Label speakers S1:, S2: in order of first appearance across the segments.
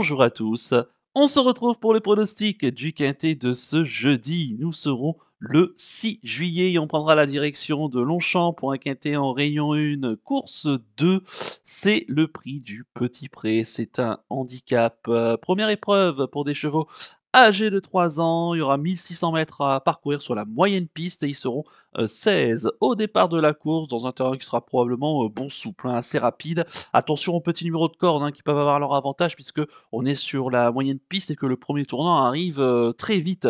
S1: bonjour à tous. On se retrouve pour les pronostics du quintet de ce jeudi. Nous serons le 6 juillet et on prendra la direction de Longchamp pour un quintet en rayon 1, course 2. C'est le prix du petit prêt. C'est un handicap. Euh, première épreuve pour des chevaux Âgé de 3 ans. Il y aura 1600 mètres à parcourir sur la moyenne piste et ils seront 16 euh, au départ de la course dans un terrain qui sera probablement euh, bon souple, hein, assez rapide. Attention aux petits numéros de corde hein, qui peuvent avoir leur avantage puisque on est sur la moyenne piste et que le premier tournant arrive euh, très vite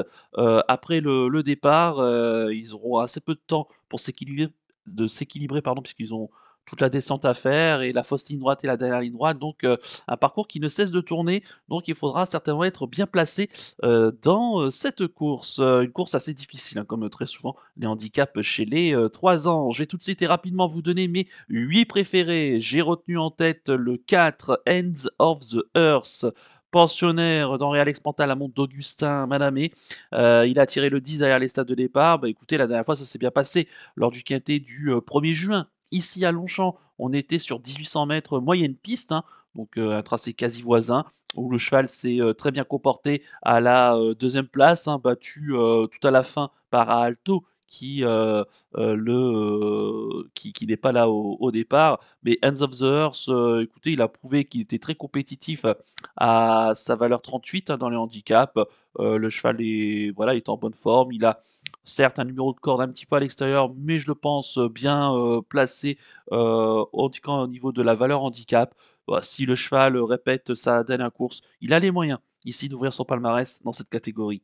S1: après le, départ. ils auront assez peu de temps pour s'équilibrer de s'équilibrer pardon puisqu'ils ont toute la descente à faire et la fausse ligne droite et la dernière ligne droite. Donc euh, un parcours qui ne cesse de tourner. Donc il faudra certainement être bien placé euh, dans euh, cette course. Une course assez difficile, hein, comme très souvent les handicaps chez les 3 ans. J'ai tout de suite et rapidement vous donner mes 8 préférés. J'ai retenu en tête le 4, Ends of the Earth pensionnaire d'Henri-Alex Pantal, la Mont d'Augustin madame. il a tiré le 10 derrière les stades de départ. Bah, écoutez, la dernière fois, ça s'est bien passé lors du quintet du 1er juin. Ici à Longchamp, on était sur 1800 mètres euh, moyenne piste, hein, donc euh, un tracé quasi voisin, où le cheval s'est euh, très bien comporté à la deuxième place, hein, battu tout à la fin par Alto, qui, euh, euh, le, euh, qui, n'est pas là au, départ. Mais ends of the Earth, écoutez, il a prouvé qu'il était très compétitif à sa valeur 38 hein, dans les handicaps. le cheval est, voilà, est en bonne forme. Il a certes un numéro de corde un petit peu à l'extérieur, mais je le pense bien placé au, niveau de la valeur handicap. si le cheval répète sa dernière course, il a les moyens ici d'ouvrir son palmarès dans cette catégorie.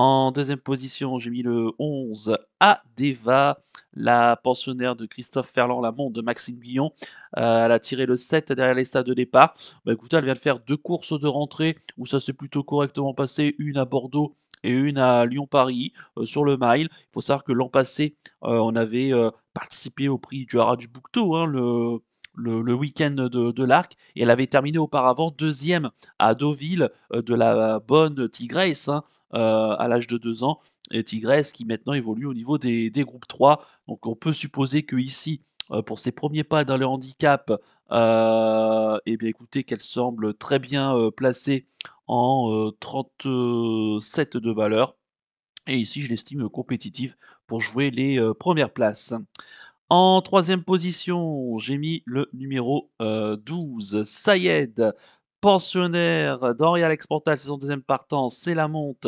S1: En deuxième position, j'ai mis le 11 à Deva, la pensionnaire de Christophe Ferland Lamont de Maxime Guillon. Euh, elle a tiré le 7 derrière les stades de départ. Bah, écoutez, elle vient de faire deux courses de rentrée où ça s'est plutôt correctement passé, une à Bordeaux et une à Lyon-Paris euh, sur le mile. Il faut savoir que l'an passé, euh, on avait participé au prix du Haraj Bukto, hein, le le, week-end de, l'Arc. Et elle avait terminé auparavant deuxième à Deauville de la bonne Tigresse. Hein. Euh, à l'âge de 2 ans, et Tigresse qui maintenant évolue au niveau des, groupes 3. Donc on peut supposer que ici, euh, pour ses premiers pas dans le handicap, euh, eh bien écoutez, qu'elle semble très bien euh, placée en 37 de valeur. Et ici, je l'estime compétitive pour jouer les premières places. En troisième position, j'ai mis le numéro 12, Sayed pensionnaire d'Henri-Alex Exportal, saison deuxième partant, c'est la monte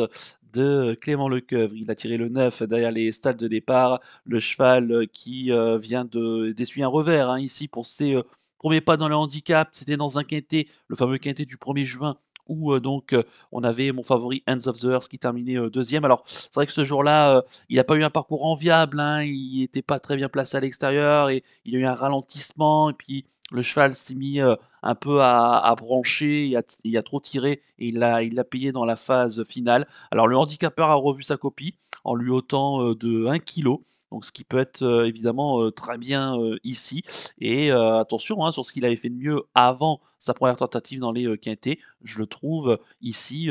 S1: de Clément Lecoeuvre. Il a tiré le 9 derrière les stades de départ. Le cheval qui euh, vient d'essuyer un revers hein, ici pour ses euh, premiers pas dans le handicap. C'était dans un quintet, le fameux quintet du 1er juin où euh, donc on avait mon favori Ends of the Earth qui terminait deuxième. Alors c'est vrai que ce jour-là, il n'a pas eu un parcours enviable, hein. il n'était pas très bien placé à l'extérieur et il y a eu un ralentissement et puis le cheval s'est mis un peu à, brancher, il a, a, trop tiré et il l'a payé dans la phase finale. Alors le handicapeur a revu sa copie en lui ôtant euh, de 1 kg. Donc, ce qui peut être euh, évidemment euh, très bien ici. Et attention, hein, sur ce qu'il avait fait de mieux avant sa première tentative dans les quintés, je le trouve ici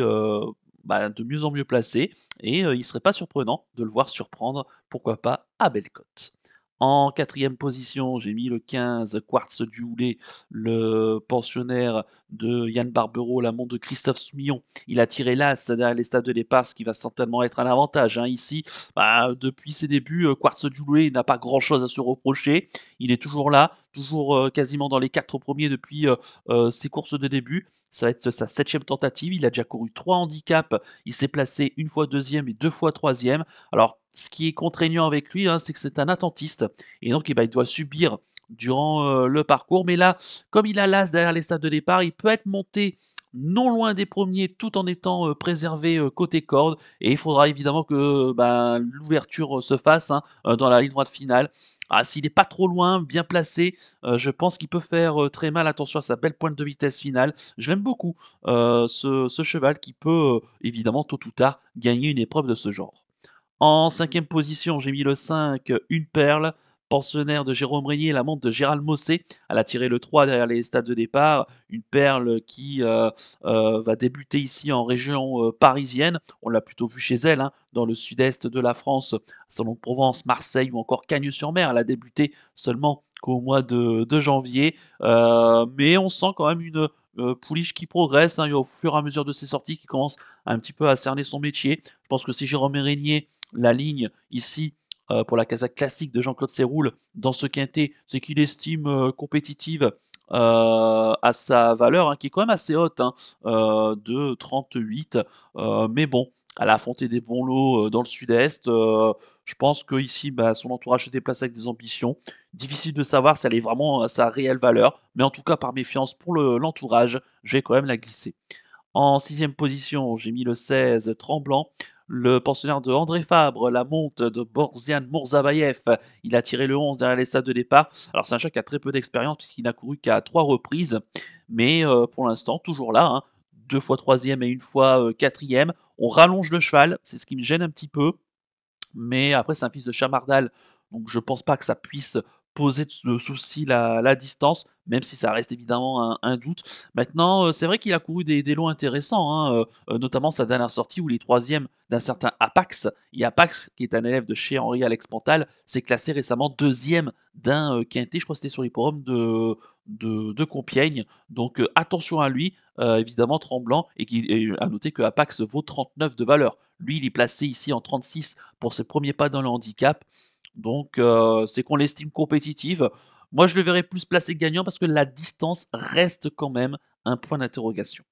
S1: bah, de mieux en mieux placé. Et il ne serait pas surprenant de le voir surprendre, pourquoi pas, à cote. En quatrième position, j'ai mis le 15 Quartz duhoulé le pensionnaire de Yann Barbero, l'amont de Christophe Soumillon. Il a tiré l'as derrière les stades de départ, ce qui va certainement être un avantage. Hein, ici, bah, depuis ses débuts, euh, Quartz Duoulé n'a pas grand-chose à se reprocher. Il est toujours là, toujours quasiment dans les quatre premiers depuis ses courses de début. Ça va être sa septième tentative. Il a déjà couru trois handicaps. Il s'est placé une fois deuxième et deux fois troisième. Alors, ce qui est contraignant avec lui, hein, c'est que c'est un attentiste. Et donc, eh ben, il doit subir durant le parcours. Mais là, comme il a l'as derrière les stades de départ, il peut être monté non loin des premiers tout en étant préservé côté corde. Et il faudra évidemment que ben, l'ouverture se fasse hein, dans la ligne droite finale. Ah, s'il n'est pas trop loin, bien placé, euh, je pense qu'il peut faire euh, très mal. Attention à sa belle pointe de vitesse finale. Je l'aime beaucoup, euh, ce, ce, cheval qui peut évidemment tôt ou tard gagner une épreuve de ce genre. En cinquième position, j'ai mis le 5, une perle pensionnaire de Jérôme Régnier la montre de Gérald Mossé. Elle a tiré le 3 derrière les stades de départ. Une perle qui euh, euh, va débuter ici en région euh, parisienne. On l'a plutôt vu chez elle, hein, dans le sud-est de la France, Salon Provence, Marseille ou encore Cagnes-sur-Mer. Elle a débuté seulement qu'au mois de, janvier. mais on sent quand même une, Pouliche qui progresse hein, au fur et à mesure de ses sorties, qui commence un petit peu à cerner son métier. Je pense que si Jérôme Régnier, la ligne ici euh, pour la casaque classique de Jean-Claude Serroul dans ce quintet, c'est qu'il estime euh, compétitive euh, à sa valeur, hein, qui est quand même assez haute, hein, de 38. mais bon, à a affronté des bons lots dans le sud-est. je pense qu'ici, bah, son entourage se déplace avec des ambitions. Difficile de savoir si elle est vraiment à sa réelle valeur, mais en tout cas, par méfiance pour l'entourage, je vais quand même la glisser. En sixième position, j'ai mis le 16 Tremblant le pensionnaire de André Fabre, la monte de Borzian Mourzabayev. Il a tiré le 11 derrière les salles de départ. Alors c'est un chat qui a très peu d'expérience puisqu'il n'a couru qu'à trois reprises, mais euh, pour l'instant toujours là. Hein, deux fois troisième et une fois euh, quatrième. On rallonge le cheval, c'est ce qui me gêne un petit peu. Mais après c'est un fils de Chamardal, donc je pense pas que ça puisse poser de souci la, la, distance, même si ça reste évidemment un, doute. Maintenant, euh, c'est vrai qu'il a couru des, des lots intéressants, hein, euh, euh, notamment sa dernière sortie où les troisièmes d'un certain Apax, et Apax qui est un élève de chez Henri Alex Pantal, s'est classé récemment deuxième d'un euh, quintet, je crois que c'était sur les de, de, Compiègne. Donc attention à lui, évidemment tremblant, et, qui, et à noter que Apax vaut 39 de valeur. Lui, il est placé ici en 36 pour ses premiers pas dans le handicap. Donc, euh, c'est qu'on l'estime compétitive. Moi, je le verrais plus placé gagnant parce que la distance reste quand même un point d'interrogation.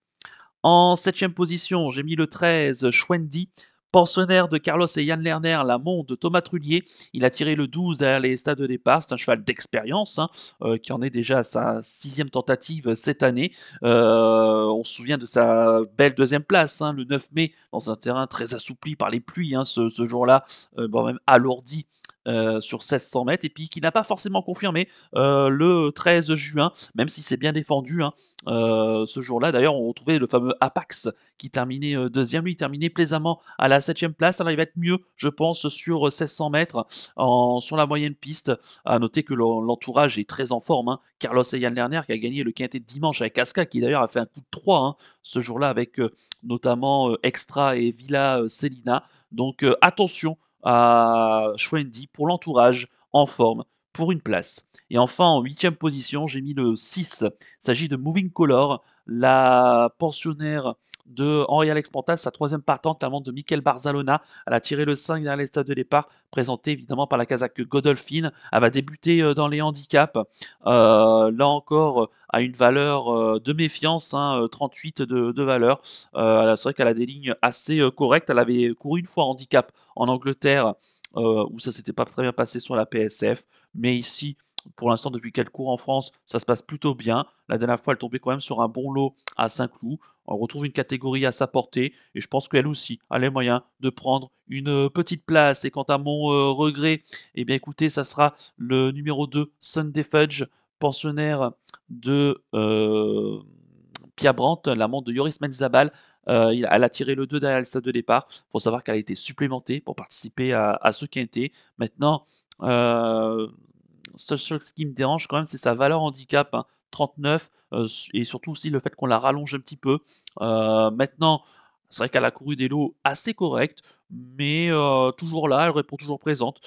S1: En septième position, j'ai mis le 13, Schwendi, Pensionnaire de Carlos et Yann Lerner, la monte de Thomas Trullier. Il a tiré le 12 derrière les stades de départ. C'est un cheval d'expérience hein, euh, qui en est déjà à sa sixième tentative cette année. Euh, on se souvient de sa belle deuxième place hein, le 9 mai dans un terrain très assoupli par les pluies hein, ce, jour-là, bon, même alourdi euh, sur 1600 mètres et puis qui n'a pas forcément confirmé euh, le 13 juin, même si c'est bien défendu. Hein. Euh, ce jour-là, d'ailleurs, on retrouvait le fameux Apax qui terminait deuxième. Lui, il terminait plaisamment à la septième place. Alors, il va être mieux, je pense, sur 1600 mètres sur la moyenne piste. À noter que l'entourage est très en forme. Hein. Carlos Ayan Lerner qui a gagné le quintet de dimanche avec Casca, qui d'ailleurs a fait un coup de 3 hein, ce jour-là avec notamment Extra et Villa Celina. Donc, attention à Schwendy pour l'entourage en forme, pour une place. Et enfin, en huitième position, j'ai mis le 6. Il s'agit de Moving Color, la pensionnaire de Henri Alex Pantal, sa troisième partante, la montre de Michael Barzalona. Elle a tiré le 5 derrière les stades de départ, présentée évidemment par la Kazakh Godolphin. Elle va débuter euh, dans les handicaps. Euh, là encore, à euh, une valeur de méfiance, 38 hein, de, valeur. C'est vrai qu'elle a des lignes assez correctes. Elle avait couru une fois handicap en Angleterre. où ça s'était pas très bien passé sur la PSF, mais ici pour l'instant, depuis qu'elle court en France, ça se passe plutôt bien. La dernière fois, elle tombait quand même sur un bon lot à Saint-Cloud. On retrouve une catégorie à sa portée et je pense qu'elle aussi a les moyens de prendre une euh, petite place. Et quant à mon euh, regret, eh bien écoutez, ça sera le numéro 2, Sunday Fudge, pensionnaire de euh, Pia Brandt, l'amante de Yoris Menzabal. Euh, elle a tiré le 2 derrière le stade de départ. Il faut savoir qu'elle a été supplémentée pour participer à, à ce été. Maintenant, ce qui me dérange quand même, c'est sa valeur handicap. 39 hein, euh, et surtout aussi le fait qu'on la rallonge un petit peu. Euh, maintenant, c'est vrai qu'elle a couru des lots assez corrects, mais euh, toujours là, elle répond toujours présente.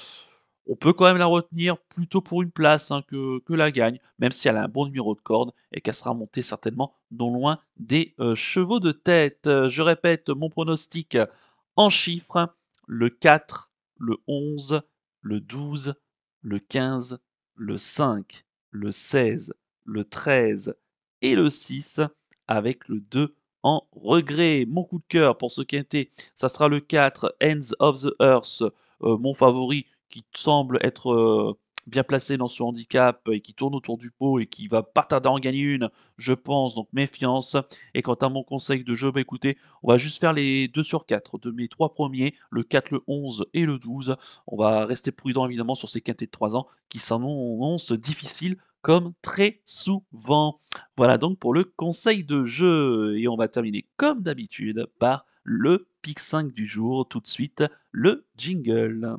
S1: On peut quand même la retenir plutôt pour une place hein, que, la gagne, même si elle a un bon numéro de corde et qu'elle sera montée certainement non loin des chevaux de tête. Je répète mon pronostic en chiffres le 4, le 11, le 12, le 15 le 5, le 16, le 13 et le 6 avec le 2 en regret. Mon coup de cœur pour ce quintet, ça sera le 4, Ends of the Earth, euh, mon favori qui semble être euh, bien placé dans ce handicap et qui tourne autour du pot et qui va pas tarder à en gagner une, je pense, donc méfiance. Et quant à mon conseil de jeu, bah, écoutez, on va juste faire les 2 sur 4 de mes 3 premiers, le 4, le 11 et le 12. On va rester prudent évidemment sur ces quintets de 3 ans qui s'annoncent difficiles comme très souvent. Voilà donc pour le conseil de jeu. Et on va terminer comme d'habitude par le pic 5 du jour, tout de suite le jingle.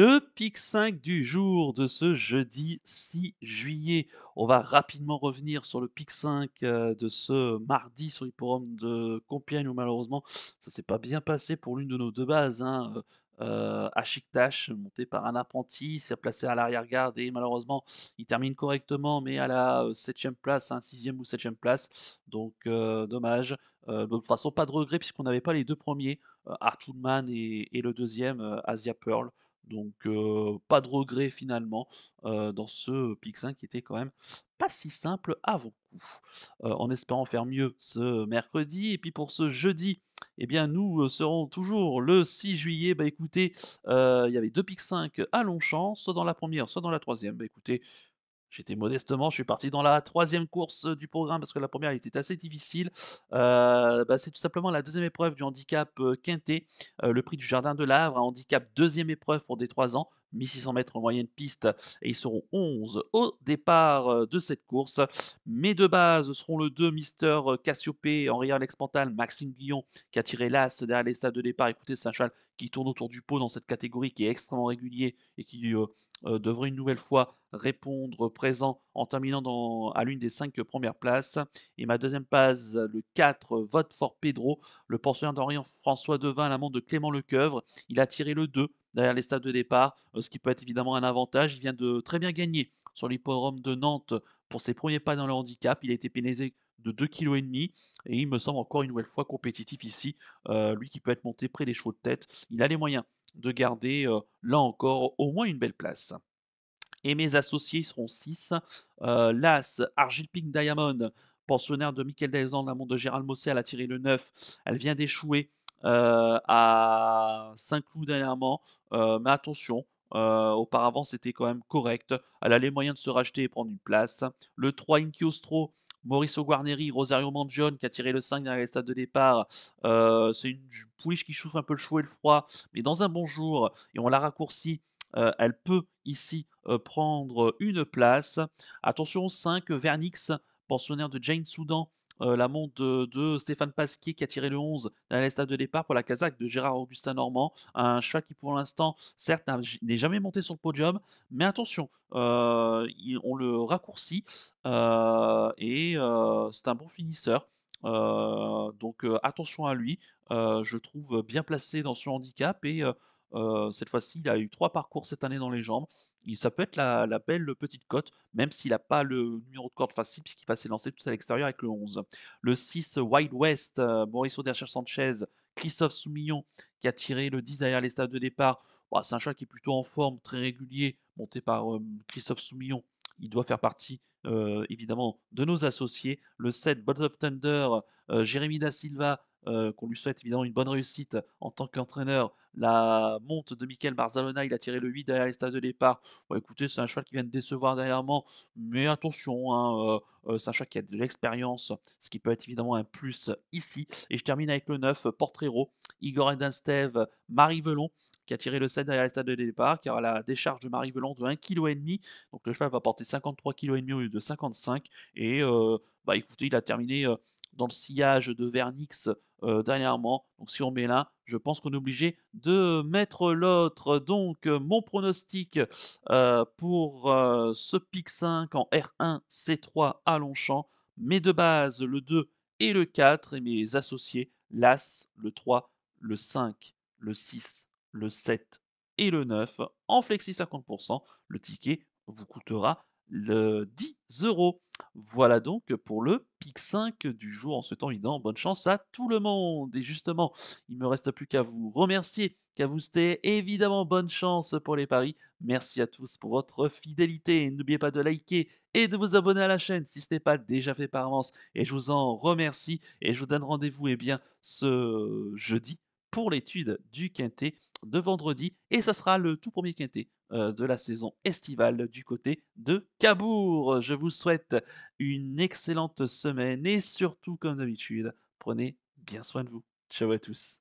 S1: le PIC 5 du jour de ce jeudi 6 juillet. On va rapidement revenir sur le PIC 5 euh, de ce mardi sur l'hipporome de Compiègne où malheureusement ça s'est pas bien passé pour l'une de nos deux bases. Hein. Euh, euh monté par un apprenti, s'est placé à l'arrière-garde et malheureusement il termine correctement mais à la 7ème euh, place, 6ème hein, ou 7ème place, donc dommage. de toute façon, pas de regret puisqu'on n'avait pas les deux premiers, Artwoodman et, le deuxième, Asia Pearl. Donc pas de regret finalement dans ce pic 5 qui était quand même pas si simple avant coup. en espérant faire mieux ce mercredi. Et puis pour ce jeudi, eh bien nous serons toujours le 6 juillet. Bah écoutez, il y avait deux pics 5 à Longchamp, soit dans la première, soit dans la troisième. Bah écoutez, J'étais modestement, je suis parti dans la troisième course euh, du programme parce que la première était assez difficile. Euh, bah, c'est tout simplement la deuxième épreuve du handicap euh, quintet, le prix du Jardin de l'Avre, un handicap deuxième épreuve pour des trois ans. 1600 mètres en moyenne piste et ils seront 11 au départ de cette course. Mes deux bases seront le 2 Mister Cassiopée, Henri lex Pantal, Maxime Guillon qui a tiré l'as derrière les stades de départ. Écoutez, saint charles qui tourne autour du pot dans cette catégorie, qui est extrêmement régulier et qui euh, euh, devrait une nouvelle fois répondre présent en terminant dans, à l'une des cinq premières places. Et ma deuxième passe, le 4, vote for Pedro, le pensionnaire d'Orient François Devin, l'amant de Clément Lecoeuvre. Il a tiré le 2 derrière les stades de départ, euh, ce qui peut être évidemment un avantage. Il vient de très bien gagner sur l'hippodrome de Nantes pour ses premiers pas dans le handicap. Il a été pénalisé de 2,5 kg. Et il me semble encore une nouvelle fois compétitif ici. Euh, lui qui peut être monté près des chevaux de tête. Il a les moyens de garder, euh, là encore, au moins une belle place. Et mes associés seront 6. Euh, L'As, Argile Pink Diamond, pensionnaire de Michael de la montre de Gérald Mossé, elle a tiré le 9. Elle vient d'échouer à Saint-Cloud dernièrement. mais attention, auparavant, c'était quand même correct. Elle a les moyens de se racheter et prendre une place. Le 3 Inkiostro, Mauricio Guarneri, Rosario Mangione qui a tiré le 5 derrière les stades de départ. Euh, c'est une pouliche qui chauffe un peu le chaud et le froid, mais dans un bon jour, et on l'a raccourci, euh, elle peut ici euh, prendre une place. Attention 5, Vernix, pensionnaire de Jane Soudan, euh, la montre de, Stéphane Pasquier qui a tiré le 11 dans stades de départ pour la Kazakh de Gérard Augustin Normand, un chat qui pour l'instant, certes, n'est jamais monté sur le podium, mais attention, euh, on le raccourcit euh, et c'est un bon finisseur. donc attention à lui, je trouve bien placé dans son handicap et euh, cette fois-ci, il a eu trois parcours cette année dans les jambes. ça peut être la, belle petite cote, même s'il n'a pas le numéro de corde facile, puisqu'il va s'élancer tout à l'extérieur avec le 11. Le 6, Wild West, euh, Mauricio Dercher Sanchez, Christophe Soumillon, qui a tiré le 10 derrière les stades de départ. C'est un chat qui est plutôt en forme, très régulier, monté par euh, Christophe Soumillon. Il doit faire partie évidemment de nos associés. Le 7, Bolt of Thunder, Jérémy Da Silva, euh, qu'on lui souhaite évidemment une bonne réussite en tant qu'entraîneur. La monte de Michael Barzalona, il a tiré le 8 derrière les stades de départ. écoutez, c'est un cheval qui vient de décevoir dernièrement, mais attention, hein, euh, euh, Sacha qui a de l'expérience, ce qui peut être évidemment un plus euh, ici. Et je termine avec le 9, euh, Portrait héros Igor Edenstev, Marie Velon, qui a tiré le 7 derrière le stade de départ, qui aura la décharge de Marie Velon de 1,5 kg. Donc le cheval va porter 53,5 kg au lieu de 55. Et bah écoutez, il a terminé dans le sillage de Vernix dernièrement. Donc si on met là, je pense qu'on est obligé de mettre l'autre. Donc, euh, mon pronostic euh, pour euh, ce pic 5 en R1, C3 à Longchamp, mes deux bases, le 2 et le 4, et mes associés, l'As, le 3, le 5, le 6, le 7 et le 9, en flexi 50%. Le ticket vous coûtera le 10 euros. Voilà donc pour le PIC 5 du jour en ce temps évident. Bonne chance à tout le monde. Et justement, il me reste plus qu'à vous remercier, qu'à vous souhaiter évidemment bonne chance pour les paris. Merci à tous pour votre fidélité. N'oubliez pas de liker et de vous abonner à la chaîne si ce n'est pas déjà fait par avance. Et je vous en remercie et je vous donne rendez-vous eh bien ce jeudi pour l'étude du quintet de vendredi et ça sera le tout premier quintet euh, de la saison estivale du côté de Cabourg. Je vous souhaite une excellente semaine et surtout, comme d'habitude, prenez bien soin de vous. Ciao à tous.